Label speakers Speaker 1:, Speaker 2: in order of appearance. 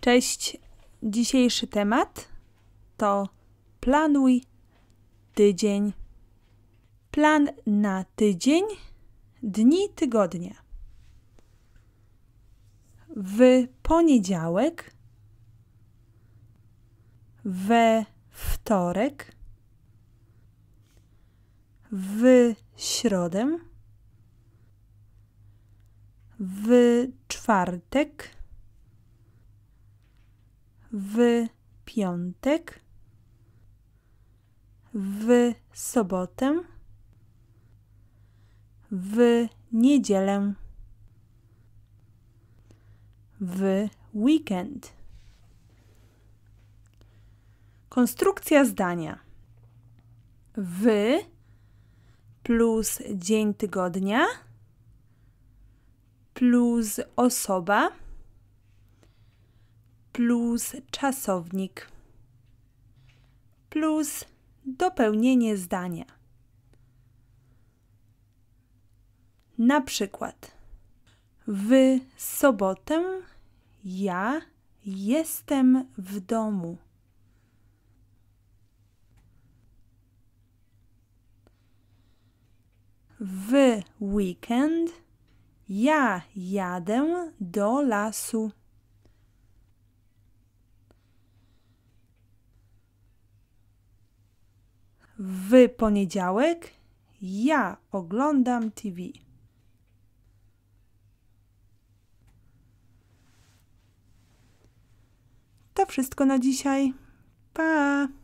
Speaker 1: Cześć. Dzisiejszy temat to planuj
Speaker 2: tydzień. Plan na tydzień, dni tygodnia. W poniedziałek, we wtorek, w środę, w czwartek w piątek, w sobotę, w niedzielę, w weekend. Konstrukcja zdania. Wy plus dzień tygodnia plus osoba plus czasownik plus dopełnienie zdania. Na przykład w sobotę ja jestem w domu. W weekend ja jadę do lasu. W poniedziałek ja oglądam TV.
Speaker 1: To wszystko na dzisiaj. Pa!